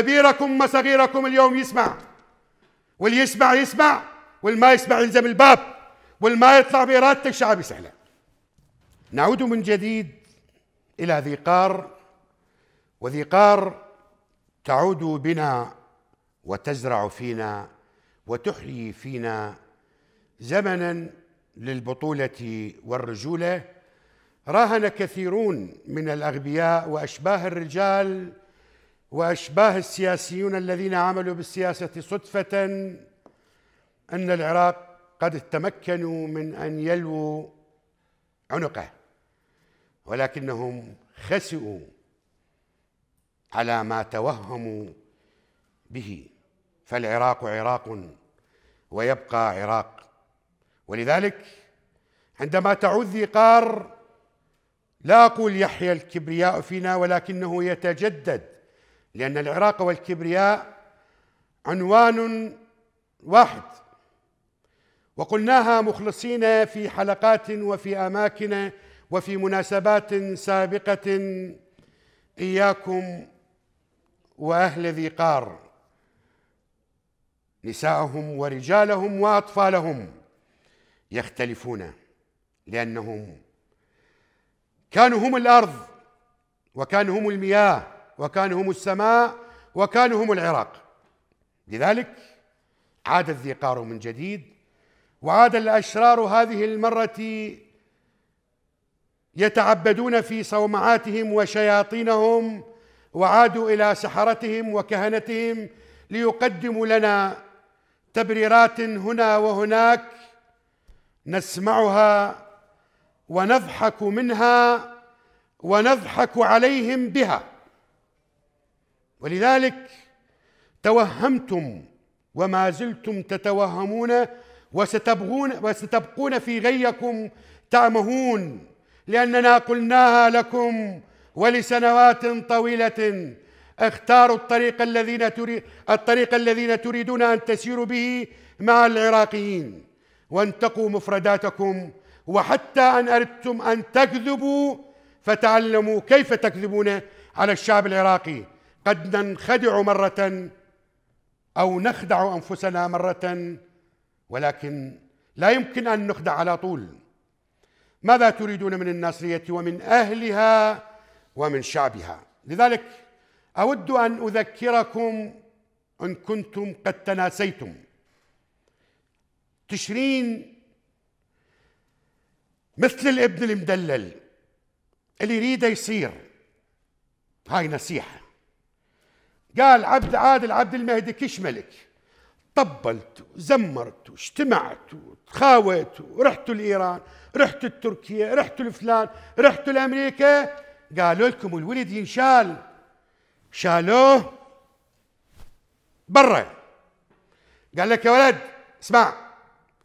كبيركم وصغيركم اليوم يسمع واللي يسمع يسمع واللي ما يسمع يلزم الباب واللي ما يطلع بإرادتك شعب سهلة نعود من جديد إلى ذي قار وذي قار تعود بنا وتزرع فينا وتحيي فينا زمنا للبطولة والرجولة راهن كثيرون من الأغبياء وأشباه الرجال وأشباه السياسيون الذين عملوا بالسياسة صدفة أن العراق قد تمكنوا من أن يلووا عنقه ولكنهم خسئوا على ما توهموا به فالعراق عراق ويبقى عراق ولذلك عندما تعود ذي قار لا أقول يحيى الكبرياء فينا ولكنه يتجدد لأن العراق والكبرياء عنوان واحد وقلناها مخلصين في حلقات وفي أماكن وفي مناسبات سابقة إياكم وأهل ذي قار نساءهم ورجالهم وأطفالهم يختلفون لأنهم كانوا هم الأرض وكانوا هم المياه وكانوا هم السماء وكانوا هم العراق لذلك عاد الذيقار من جديد وعاد الأشرار هذه المرة يتعبدون في صومعاتهم وشياطينهم وعادوا إلى سحرتهم وكهنتهم ليقدموا لنا تبريرات هنا وهناك نسمعها ونضحك منها ونضحك عليهم بها ولذلك توهمتم وما زلتم تتوهمون وستبغون وستبقون في غيكم تعمهون لأننا قلناها لكم ولسنوات طويلة اختاروا الطريق الذين تريد الطريق الذين تريدون أن تسيروا به مع العراقيين وانتقوا مفرداتكم وحتى أن أردتم أن تكذبوا فتعلموا كيف تكذبون على الشعب العراقي قد ننخدع مرة أو نخدع أنفسنا مرة ولكن لا يمكن أن نخدع على طول ماذا تريدون من الناصرية ومن أهلها ومن شعبها لذلك أود أن أذكركم إن كنتم قد تناسيتم تشرين مثل الابن المدلل اللي يريده يصير هاي نصيحه قال عبد عادل عبد المهدي كش ملك طبلت زمرت اجتمعت وتخاويت رحت لايران رحت لتركيا رحت لفلان رحت لامريكا قالوا لكم الولد ينشال شالوه برا قال لك يا ولد اسمع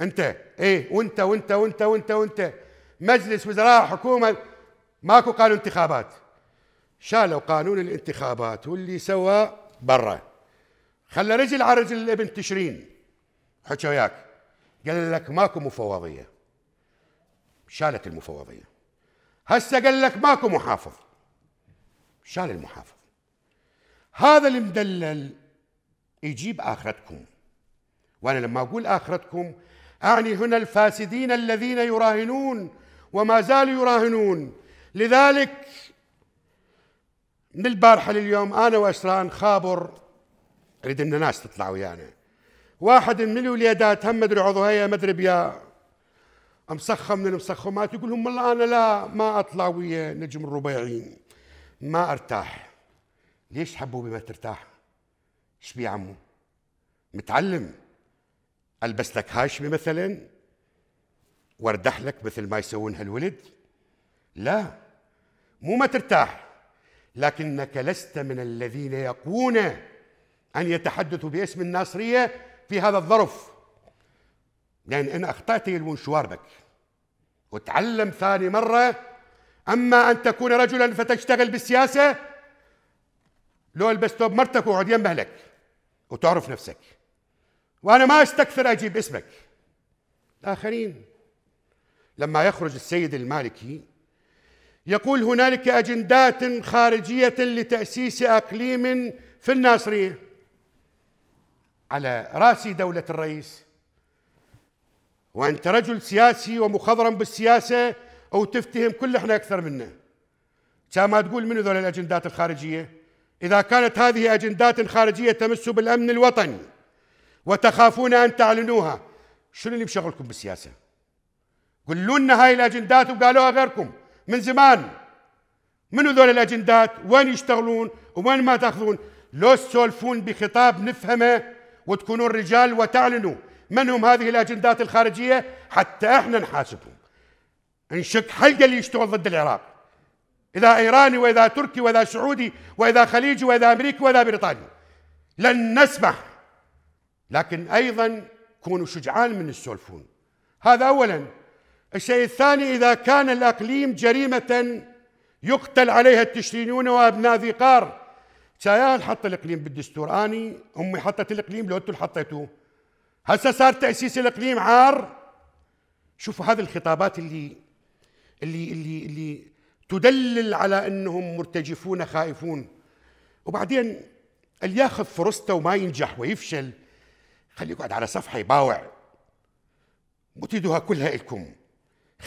انت ايه وانت وانت وانت وانت وانت مجلس وزراء حكومه ماكو قالوا انتخابات شالوا قانون الانتخابات واللي سوى برا خلى رجل على رجل الابن تشرين حكى وياك قال لك ماكو مفوضيه شالت المفوضيه هسه قال لك ماكو محافظ شال المحافظ هذا المدلل يجيب اخرتكم وانا لما اقول اخرتكم اعني هنا الفاسدين الذين يراهنون وما زالوا يراهنون لذلك من البارحة لليوم أنا وأسران خابر أريد أن ناس تطلع ويانا واحد من الوليدات هم مدري عضو هي مدري بيا مسخم من المسخمات يقول لهم والله أنا لا ما أطلع ويا نجم الربيعين ما أرتاح ليش حبوبي ما ترتاح ايش بي عمو متعلم البس لك هاشمي مثلا واردح لك مثل ما يسوون هالولد لا مو ما ترتاح لكنك لست من الذين يقون أن يتحدثوا باسم الناصرية في هذا الظرف لأن يعني إن أخطأت يلون شواربك وتعلم ثاني مرة أما أن تكون رجلا فتشتغل بالسياسة لو البس ثوب مرتك وقعد يم أهلك وتعرف نفسك وأنا ما أستكثر أجيب اسمك الآخرين لما يخرج السيد المالكي يقول هنالك اجندات خارجيه لتاسيس اقليم في الناصريه على راس دوله الرئيس وانت رجل سياسي ومخضرم بالسياسه او تفتهم كل احنا اكثر منه كان ما تقول منو ذول الاجندات الخارجيه اذا كانت هذه اجندات خارجيه تمس بالامن الوطني وتخافون ان تعلنوها شنو اللي بشغلكم بالسياسه قولوا لنا هاي الاجندات وقالوها غيركم من زمان من ذول الاجندات وين يشتغلون وين ما تاخذون لو تسولفون بخطاب نفهمه وتكونون رجال وتعلنوا من هم هذه الاجندات الخارجيه حتى احنا نحاسبهم نشك حلقه اللي يشتغل ضد العراق اذا ايراني واذا تركي واذا سعودي واذا خليجي واذا امريكي واذا بريطاني لن نسمح لكن ايضا كونوا شجعان من السولفون هذا اولا الشيء الثاني إذا كان الأقليم جريمة يقتل عليها التشرينيون وأبناء ذي قار شايان حط الإقليم بالدستور أني أمي حطت الإقليم لو أنتم حطيتوه هسه صار تأسيس الإقليم عار شوفوا هذه الخطابات اللي اللي اللي اللي تدلل على أنهم مرتجفون خائفون وبعدين اللي ياخذ فرصته وما ينجح ويفشل خليه يقعد على صفحة يباوع وتيدوها كلها الكم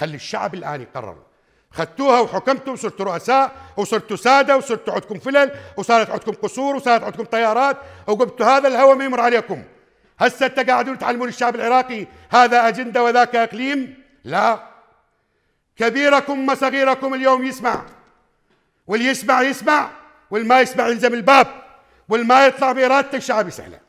خلي الشعب الآن يقرر خدتوها وحكمتم صرتوا رؤساء وصرتوا سادة وصرتوا عندكم فلل وصارت عندكم قصور وصارت عندكم طيارات وقبتوا هذا الهوى ما يمر عليكم هسه انت قاعدون تعلمون الشعب العراقي هذا أجندة وذاك أقليم لا كبيركم صغيركم اليوم يسمع واللي يسمع يسمع والما يسمع يلزم الباب والما يطلع بإرادته الشعب يسحله